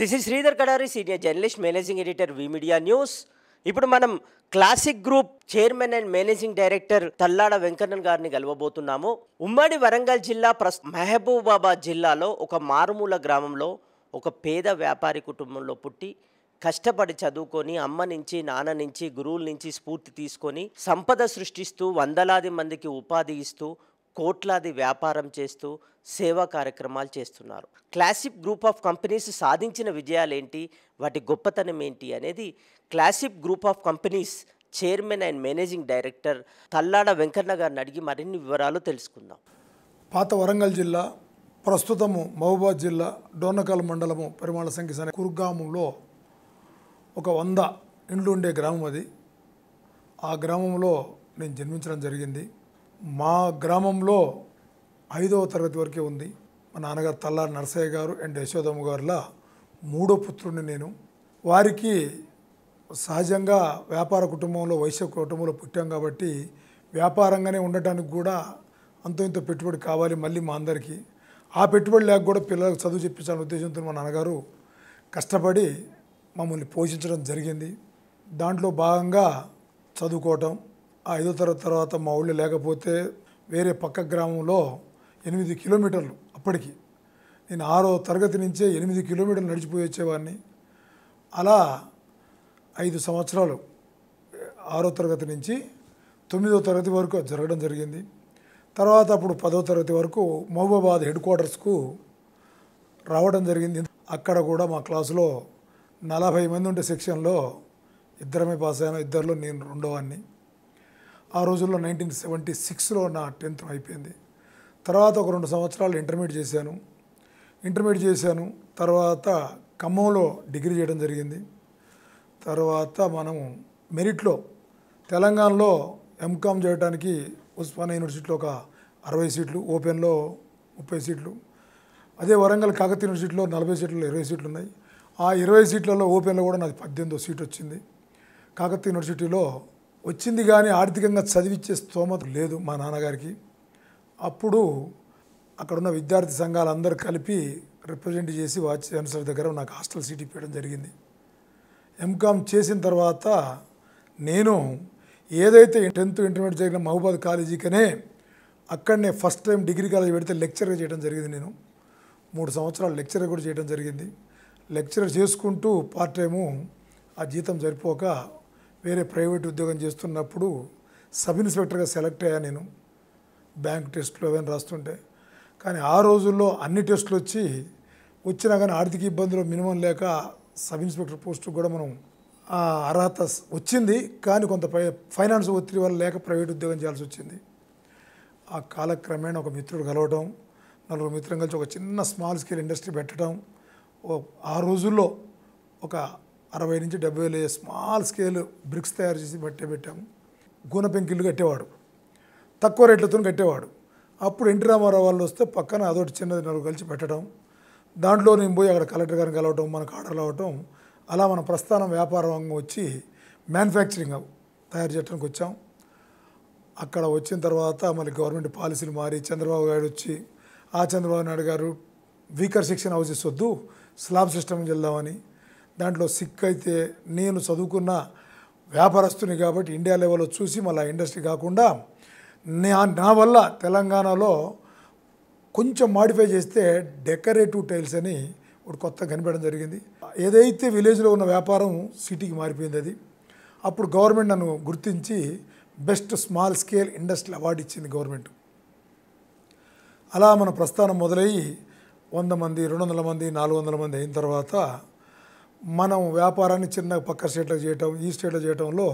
this is Sridhar Kadari senior journalist managing editor V media news ఇప్పుడు మనం classic group chairman and managing director Tallada Venkanna గారిని కలవబోతున్నాము ఉమ్మడి వరంగల్ జిల్లా ప్రస్ మహబూబాబాద్ జిల్లాలో ఒక మారుమూల గ్రామంలో ఒక పేద వ్యాపారి కుటుంబంలో పుట్టి కష్టపడి చదువుకొని అమ్మ నుంచి నాన్న నుంచి గురువుల నుంచి స్ఫూర్తి తీసుకొని సంపద సృష్టిస్తూ వందలాది మందికి ఉపాధి ఇస్తూ కోట్లాది వ్యాపారం చేస్తూ సేవా కార్యక్రమాలు చేస్తున్నారు క్లాసిప్ గ్రూప్ ఆఫ్ కంపెనీస్ సాధించిన విజయాలేంటి వాటి గొప్పతనం ఏంటి అనేది classic group of companies chairman and managing director Tallada Venkanna గారిని అడిగి మరిన్ని వివరాలు తెలుసుకుందాం పాత వరంగల్ జిల్లా ప్రస్తుతము మహబూబాద్ జిల్లా డోనకల్ మండలము పరిమాణ సంఖ్య అనే కురుగ్రామంలో ఒక వంద ఇండ్లు ఉండే గ్రామం అది ఆ గ్రామంలో నేను జన్మించడం జరిగింది మా గ్రామంలో ఐదవ తరగతి వరకే ఉంది మా నాన్నగారు తల్లారి నరసయ్య గారు అండ్ యశోదమ్మ గారులా మూడో పుత్రుడిని నేను వారికి సహజంగా వ్యాపార కుటుంబంలో వైశ్య కుటుంబంలో పుట్టాం కాబట్టి వ్యాపారంగానే ఉండటానికి కూడా అంత ఇంత పెట్టుబడి కావాలి మళ్ళీ మా అందరికీ ఆ పెట్టుబడి లేక కూడా పిల్లలకు చదువు చెప్పించాలని ఉద్దేశంతో మా నాన్నగారు కష్టపడి మమ్మల్ని పోషించడం జరిగింది దాంట్లో భాగంగా చదువుకోవటం ఆ ఐదో తరగతి తర్వాత మా ఊళ్ళో లేకపోతే వేరే పక్క గ్రామంలో ఎనిమిది కిలోమీటర్లు అప్పటికి నేను ఆరో తరగతి నుంచే ఎనిమిది కిలోమీటర్లు నడిచిపోయి వచ్చేవాడిని అలా ఐదు సంవత్సరాలు ఆరో తరగతి నుంచి తొమ్మిదో తరగతి వరకు జరగడం జరిగింది తర్వాత అప్పుడు పదో తరగతి వరకు మహబూబాబాద్ హెడ్ క్వార్టర్స్కు రావడం జరిగింది అక్కడ కూడా మా క్లాసులో నలభై మంది ఉండే సెక్షన్లో ఇద్దరమే పాస్ అయ్యాను ఇద్దరిలో నేను రెండోవాన్ని ఆ రోజుల్లో నైన్టీన్ సెవెంటీ సిక్స్లో నా టెన్త్ అయిపోయింది తర్వాత ఒక రెండు సంవత్సరాలు ఇంటర్మీడియట్ చేశాను ఇంటర్మీడియట్ చేశాను తర్వాత ఖమ్మంలో డిగ్రీ చేయడం జరిగింది తర్వాత మనము మెరిట్లో తెలంగాణలో ఎంకామ్ చేయడానికి ఉస్మానియా యూనివర్సిటీలో ఒక అరవై సీట్లు ఓపెన్లో ముప్పై సీట్లు అదే వరంగల్ కాకతీయ యూనివర్సిటీలో నలభై సీట్లు ఇరవై సీట్లు ఉన్నాయి ఆ ఇరవై సీట్లలో ఓపెన్లో కూడా నాకు పద్దెనిమిదో సీట్ వచ్చింది కాకతీయ యూనివర్సిటీలో వచ్చింది కానీ ఆర్థికంగా చదివిచ్చే స్తోమత లేదు మా నాన్నగారికి అప్పుడు అక్కడున్న విద్యార్థి అందరు కలిపి రిప్రజెంట్ చేసి వాచ్ ఛాన్సలర్ దగ్గర నాకు హాస్టల్ సీట్ ఇప్పించడం జరిగింది ఎంకామ్ చేసిన తర్వాత నేను ఏదైతే టెన్త్ ఇంటర్మీడియట్ జరిగిన మహబూబాద్ కాలేజీకనే అక్కడనే ఫస్ట్ టైం డిగ్రీ కాలేజ్ పెడితే లెక్చర్గా చేయడం జరిగింది నేను మూడు సంవత్సరాలు లెక్చర్ కూడా చేయడం జరిగింది లెక్చరర్ చేసుకుంటూ పార్ట్ టైము ఆ జీతం సరిపోక వేరే ప్రైవేట్ ఉద్యోగం చేస్తున్నప్పుడు సబ్ ఇన్స్పెక్టర్గా సెలెక్ట్ అయ్యా నేను బ్యాంక్ టెస్ట్లో ఏమైనా రాస్తుంటే కానీ ఆ రోజుల్లో అన్ని టెస్టులు వచ్చి వచ్చినా కానీ ఆర్థిక ఇబ్బందులు మినిమం లేక సబ్ ఇన్స్పెక్టర్ పోస్టు కూడా మనం అర్హత వచ్చింది కానీ కొంత ఫైనాన్స్ ఒత్తిడి వల్ల లేక ప్రైవేట్ ఉద్యోగం చేయాల్సి వచ్చింది ఆ కాలక్రమేణా ఒక మిత్రుడు కలవటం నలుగురు మిత్రం కలిసి ఒక చిన్న స్మాల్ స్కేల్ ఇండస్ట్రీ పెట్టడం ఆ రోజుల్లో ఒక అరవై నుంచి డెబ్బై వేలు స్మాల్ స్కేల్ బ్రిక్స్ తయారు చేసి బట్టే పెట్టాము గూన పెంకిళ్ళు కట్టేవాడు తక్కువ రేట్లతో కట్టేవాడు అప్పుడు ఎన్టీ రామారావు వాళ్ళు వస్తే పక్కన అదొకటి చిన్నది నలుగు కలిసి పెట్టడం దాంట్లో నేను పోయి అక్కడ కలెక్టర్ గారిని కలవటం మనకు ఆర్డర్లు అవ్వటం అలా మన ప్రస్థానం రంగం వచ్చి మ్యానుఫ్యాక్చరింగ్ తయారు చేయడానికి వచ్చాం అక్కడ వచ్చిన తర్వాత మళ్ళీ గవర్నమెంట్ పాలసీలు మారి చంద్రబాబు నాయుడు వచ్చి ఆ Chandrababu Naidu garu weaker section houses వద్దు స్లాబ్ సిస్టమ్ వెళ్దామని దాంట్లో సిక్ అయితే నేను చదువుకున్న వ్యాపారస్తుని కాబట్టి ఇండియా లెవెల్లో చూసి మళ్ళీ ఇండస్ట్రీ కాకుండా నా వల్ల తెలంగాణలో కొంచెం మాడిఫై చేస్తే డెకరేటివ్ టైల్స్ అని ఇప్పుడు కొత్త కనిపెట్టడం జరిగింది ఏదైతే విలేజ్లో ఉన్న వ్యాపారం సిటీకి మారిపోయింది అది అప్పుడు గవర్నమెంట్ నన్ను గుర్తించి best small scale industry award ఇచ్చింది గవర్నమెంట్ అలా మన ప్రస్థానం మొదలయ్యి వంద మంది రెండు వందల మంది నాలుగు వందల మంది అయిన తర్వాత మనం వ్యాపారాన్ని చిన్న పక్క స్టేట్లో చేయటం ఈ స్టేట్లో చేయటంలో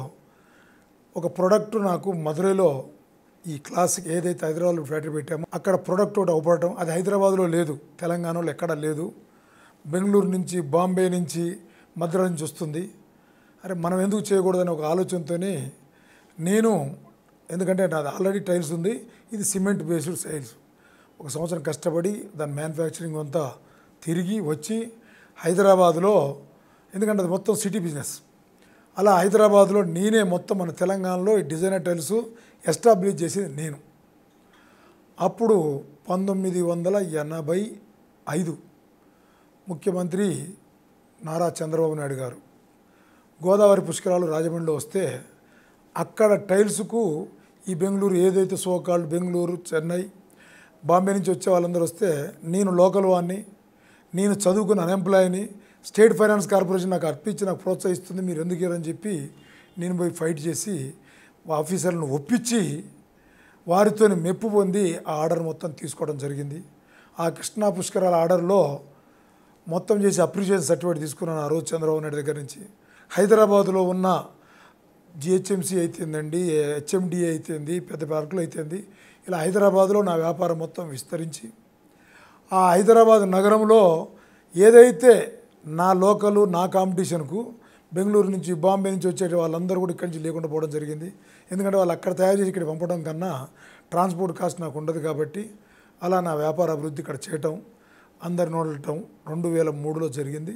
ఒక ప్రొడక్ట్ నాకు మధురైలో ఈ క్లాసిక్ ఏదైతే హైదరాబాద్లో ఫ్యాక్టరీ పెట్టామో అక్కడ ప్రొడక్ట్ ఒకటి అవపడటం అది హైదరాబాద్లో లేదు తెలంగాణలో ఎక్కడా లేదు బెంగళూరు నుంచి బాంబే నుంచి మద్రాస్ నుంచి వస్తుంది అరే మనం ఎందుకు చేయకూడదని ఒక ఆలోచనతోనే నేను ఎందుకంటే నాది ఆల్రెడీ టైల్స్ ఉంది ఇది సిమెంట్ బేస్డ్ టైల్స్ ఒక సంవత్సరం కష్టపడి దాని మ్యానుఫ్యాక్చరింగ్ అంతా తిరిగి వచ్చి హైదరాబాద్లో ఎందుకంటే అది మొత్తం సిటీ బిజినెస్ అలా హైదరాబాద్లో నేనే మొత్తం మన తెలంగాణలో ఈ డిజైనర్ టైల్స్ ఎస్టాబ్లిష్ చేసేది నేను అప్పుడు పంతొమ్మిది వందల ఎనభై ఐదు ముఖ్యమంత్రి నారా చంద్రబాబు నాయుడు గారు గోదావరి పుష్కరాలు రాజమండ్రిలో వస్తే అక్కడ టైల్స్కు ఈ బెంగళూరు ఏదైతే సోకాళ్ళు బెంగళూరు చెన్నై బాంబే నుంచి వచ్చే వాళ్ళందరూ వస్తే నేను లోకల్ వాడిని నేను చదువుకున్న అన్ఎంప్లాయీని స్టేట్ ఫైనాన్స్ కార్పొరేషన్ నాకు అర్పించి నాకు ప్రోత్సహిస్తుంది మీరు ఎందుకు ఇవ్వరని చెప్పి నేను పోయి ఫైట్ చేసి ఆఫీసర్లను ఒప్పించి వారితో మెప్పు పొంది ఆ ఆర్డర్ మొత్తం తీసుకోవడం జరిగింది ఆ కృష్ణా పుష్కరాల ఆర్డర్లో మొత్తం చేసి అప్రిషియేషన్ సర్టిఫికేట్ తీసుకున్నాను ఆ రోజు చంద్రబాబు నాయుడు దగ్గర నుంచి హైదరాబాద్లో ఉన్న జిహెచ్ఎంసీ అయితేందండి హెచ్ఎండిఏ అయితేంది పెద్ద పార్కులు అయితేంది ఇలా హైదరాబాద్లో నా వ్యాపారం మొత్తం విస్తరించి ఆ హైదరాబాద్ నగరంలో ఏదైతే నా లోకలు నా కాంపిటీషన్కు బెంగళూరు నుంచి బాంబే నుంచి వచ్చే వాళ్ళందరూ కూడా ఇక్కడి నుంచి లేకుండా పోవడం జరిగింది ఎందుకంటే వాళ్ళు అక్కడ తయారు చేసి ఇక్కడ పంపడం కన్నా ట్రాన్స్పోర్ట్ కాస్ట్ నాకు ఉండదు కాబట్టి అలా నా వ్యాపార అభివృద్ధి ఇక్కడ చేయటం అందరి నోడటం రెండు వేల మూడులో జరిగింది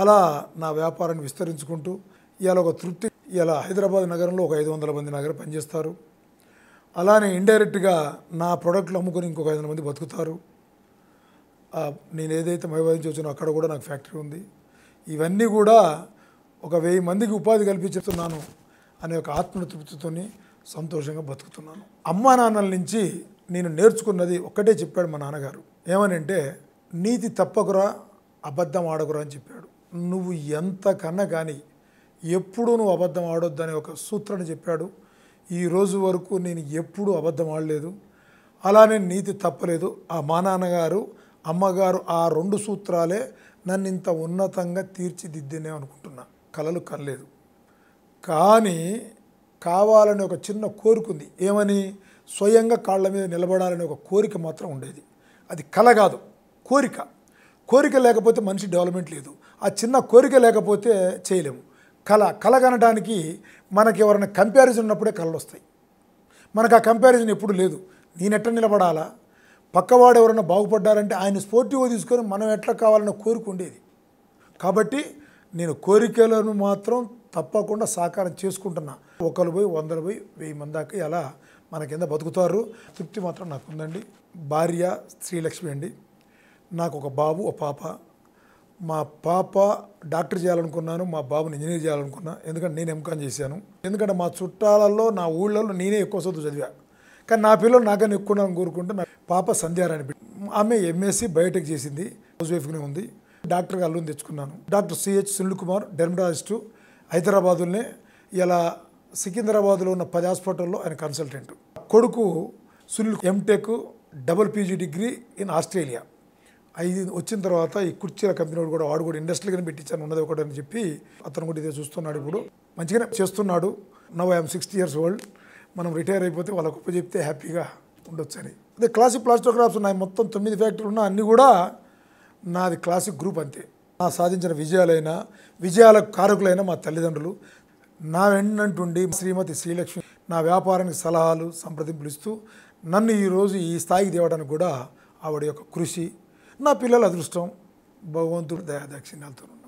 అలా నా వ్యాపారాన్ని విస్తరించుకుంటూ ఇవాళ ఒక తృప్తి ఇలా హైదరాబాద్ నగరంలో ఒక ఐదు వందల మంది నగరం పనిచేస్తారు అలానే ఇండైరెక్ట్గా నా ప్రోడక్ట్లు అమ్ముకొని ఇంకొక ఐదు మంది బతుకుతారు నేను ఏదైతే మహిబాద్ వచ్చానో అక్కడ కూడా నాకు ఫ్యాక్టరీ ఉంది ఇవన్నీ కూడా ఒక వెయ్యి మందికి ఉపాధి కల్పించుతున్నాను అనే ఒక ఆత్మతృప్తితోని సంతోషంగా బతుకుతున్నాను అమ్మా నాన్నల నుంచి నేను నేర్చుకున్నది ఒక్కటే చెప్పాడు మా నాన్నగారు ఏమనంటే నీతి తప్పకురా అబద్ధం ఆడకురా అని చెప్పాడు నువ్వు ఎంత కన్నా కానీ ఎప్పుడూ నువ్వు అబద్ధం అనే ఒక సూత్రాన్ని చెప్పాడు ఈ రోజు వరకు నేను ఎప్పుడూ అబద్ధం ఆడలేదు అలానే నీతి తప్పలేదు ఆ మా నాన్నగారు అమ్మగారు ఆ రెండు సూత్రాలే నన్ను ఇంత ఉన్నతంగా తీర్చిదిద్దినే అనుకుంటున్నా కలలు కనలేదు కానీ కావాలని ఒక చిన్న కోరిక ఉంది ఏమని స్వయంగా కాళ్ళ మీద నిలబడాలనే ఒక కోరిక మాత్రం ఉండేది అది కల కాదు కోరిక కోరిక లేకపోతే మనిషి డెవలప్మెంట్ లేదు ఆ చిన్న కోరిక లేకపోతే చేయలేము కళ కళ కనడానికి మనకి ఎవరైనా కంపారిజన్ ఉన్నప్పుడే కళలు వస్తాయి మనకు ఆ కంపారిజన్ ఎప్పుడు లేదు నేనెట్ట నిలబడాలా పక్కవాడు ఎవరైనా బాగుపడ్డారంటే ఆయన స్పోర్టివ్గా తీసుకొని మనం ఎట్లా కావాలన్న ఉండేది కాబట్టి నేను కోరికలను మాత్రం తప్పకుండా సాకారం చేసుకుంటున్నా ఒకరు పోయి వందలు పోయి వెయ్యి మంది దాకా ఎలా మన కింద బతుకుతారు తృప్తి మాత్రం నాకు ఉందండి భార్య శ్రీలక్ష్మి అండి నాకు ఒక బాబు ఒక పాప మా పాప డాక్టర్ చేయాలనుకున్నాను మా బాబుని ఇంజనీర్ చేయాలనుకున్నా ఎందుకంటే నేను ఎంకాన్ చేశాను ఎందుకంటే మా చుట్టాలలో నా ఊళ్ళలో నేనే ఎక్కువ చదువు చదివా కానీ నా పిల్లలు నాకన్నా ఎక్కువ కోరుకుంటే పాప సంధ్యారాణి ఆమె ఎంఎస్సి బయోటెక్ చేసింది హౌస్ వైఫ్గానే ఉంది డాక్టర్గా అల్లుని తెచ్చుకున్నాను doctor CH Sunil Kumar dermatologist హైదరాబాదులోనే ఇలా సికింద్రాబాద్లో ఉన్న పది హాస్పిటల్లో ఆయన కన్సల్టెంట్ కొడుకు Sunil MTech double PG degree in Australia ఐదు వచ్చిన తర్వాత ఈ కుర్చీల కంపెనీ కూడా వాడు కూడా ఇండస్ట్రీగానే పెట్టించాను ఉన్నది ఒకటి అని చెప్పి అతను కూడా ఇదే చూస్తున్నాడు ఇప్పుడు మంచిగానే చేస్తున్నాడు now I'm sixty years old మనం రిటైర్ అయిపోతే వాళ్ళకు చెప్తే హ్యాపీగా ఉండొచ్చు అని అదే క్లాసిక్ ప్లాస్టోగ్రాఫ్స్ ఉన్నాయి మొత్తం తొమ్మిది ఫ్యాక్టరీలు ఉన్నా అన్నీ కూడా నాది క్లాసిక్ గ్రూప్ అంతే నా సాధించిన విజయాలైనా విజయాల కారకులైన మా తల్లిదండ్రులు నా వెన్నంటుండి శ్రీమతి శ్రీలక్ష్మి నా వ్యాపారానికి సలహాలు సంప్రదింపులు ఇస్తూ నన్ను ఈరోజు ఈ స్థాయికి తేవడానికి కూడా ఆవిడ యొక్క కృషి నా పిల్లల అదృష్టం భగవంతుడు దయాదక్షిణాలతో